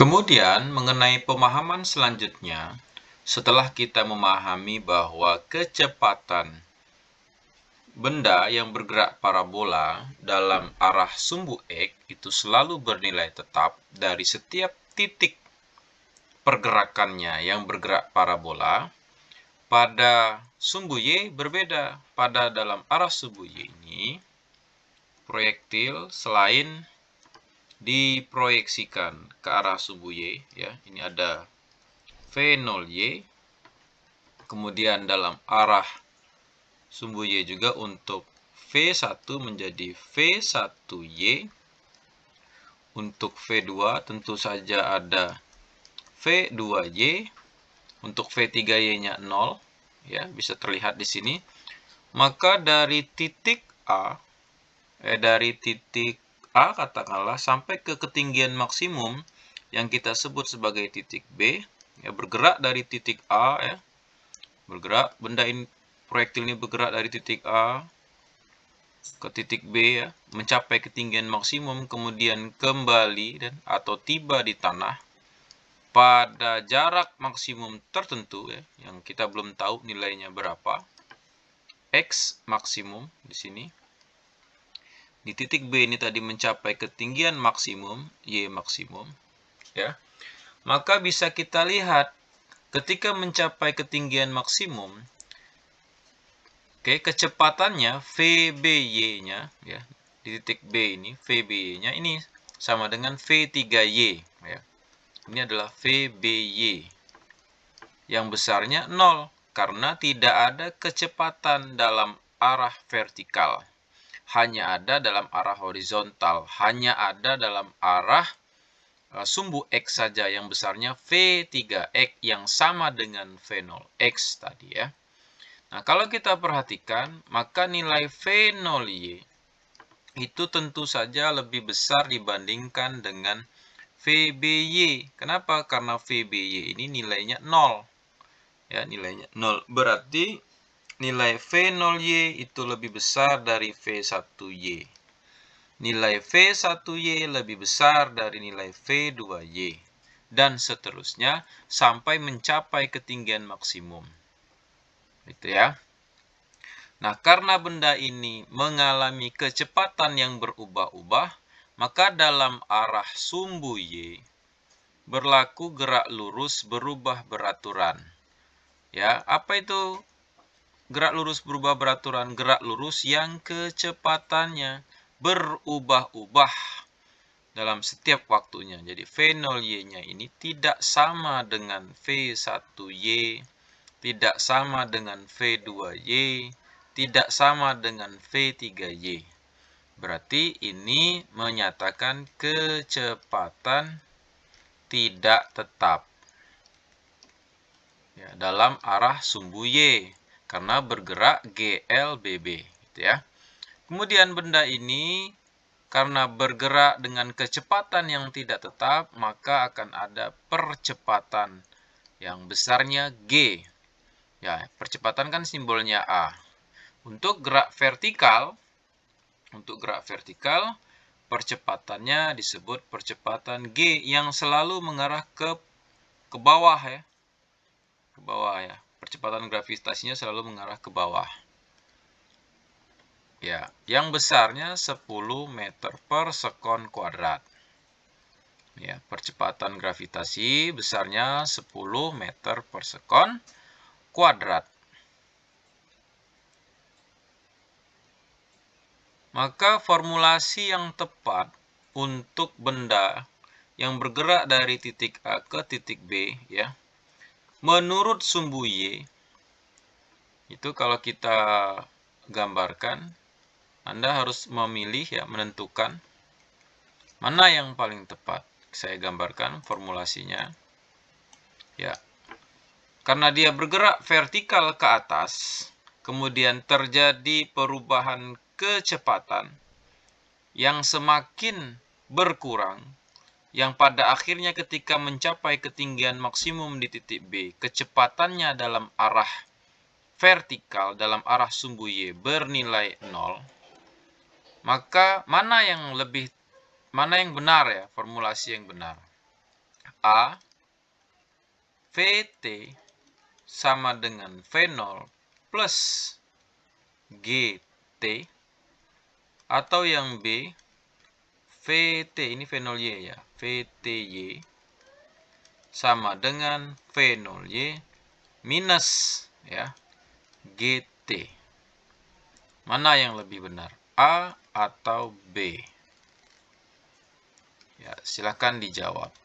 Kemudian mengenai pemahaman selanjutnya, setelah kita memahami bahwa kecepatan benda yang bergerak parabola dalam arah sumbu X itu selalu bernilai tetap dari setiap titik pergerakannya yang bergerak parabola pada sumbu Y berbeda pada dalam arah sumbu Y ini proyektil selain diproyeksikan ke arah sumbu Y ya. Ini ada V0Y kemudian dalam arah sumbu Y juga untuk V1 menjadi V1Y untuk V2 tentu saja ada V2Y untuk V3Y-nya 0 ya bisa terlihat di sini maka dari titik A eh, dari titik A katakanlah sampai ke ketinggian maksimum yang kita sebut sebagai titik B, ya bergerak dari titik A ya. Bergerak benda ini proyektil ini bergerak dari titik A ke titik B ya, mencapai ketinggian maksimum kemudian kembali dan atau tiba di tanah pada jarak maksimum tertentu ya, yang kita belum tahu nilainya berapa. X maksimum di sini di titik B ini tadi mencapai ketinggian maksimum, Y maksimum, ya. Maka bisa kita lihat ketika mencapai ketinggian maksimum, oke, okay, kecepatannya VBY-nya ya, di titik B ini VBY-nya ini sama dengan V3Y ya. Ini adalah VBY yang besarnya 0 karena tidak ada kecepatan dalam arah vertikal hanya ada dalam arah horizontal, hanya ada dalam arah eh, sumbu X saja yang besarnya V3X yang sama dengan V0X tadi ya. Nah, kalau kita perhatikan, maka nilai V0Y itu tentu saja lebih besar dibandingkan dengan VBY. Kenapa? Karena VBY ini nilainya 0. Ya, nilainya 0. Berarti nilai V0Y itu lebih besar dari V1Y. Nilai V1Y lebih besar dari nilai V2Y. Dan seterusnya sampai mencapai ketinggian maksimum. Itu ya. Nah, karena benda ini mengalami kecepatan yang berubah-ubah, maka dalam arah sumbu Y berlaku gerak lurus berubah beraturan. Ya, apa itu gerak lurus berubah beraturan gerak lurus yang kecepatannya berubah-ubah dalam setiap waktunya. Jadi V0Y-nya ini tidak sama dengan V1Y, tidak sama dengan V2Y, tidak sama dengan V3Y. Berarti ini menyatakan kecepatan tidak tetap ya, dalam arah sumbu Y karena bergerak GLBB gitu ya. Kemudian benda ini karena bergerak dengan kecepatan yang tidak tetap, maka akan ada percepatan yang besarnya G. Ya, percepatan kan simbolnya A. Untuk gerak vertikal, untuk gerak vertikal percepatannya disebut percepatan G yang selalu mengarah ke ke bawah ya. Ke bawah ya percepatan gravitasinya selalu mengarah ke bawah. Ya, yang besarnya 10 meter per sekon kuadrat. Ya, percepatan gravitasi besarnya 10 meter per sekon kuadrat. Maka formulasi yang tepat untuk benda yang bergerak dari titik A ke titik B ya Menurut sumbu y itu kalau kita gambarkan, Anda harus memilih ya, menentukan mana yang paling tepat. Saya gambarkan formulasinya. Ya. Karena dia bergerak vertikal ke atas, kemudian terjadi perubahan kecepatan yang semakin berkurang yang pada akhirnya ketika mencapai ketinggian maksimum di titik B, kecepatannya dalam arah vertikal dalam arah sumbu Y bernilai 0, maka mana yang lebih mana yang benar ya, formulasi yang benar? A VT sama dengan V0 plus GT atau yang B VT ini V0Y ya. VTY sama dengan V0Y minus ya GT. Mana yang lebih benar? A atau B? Ya, silahkan dijawab.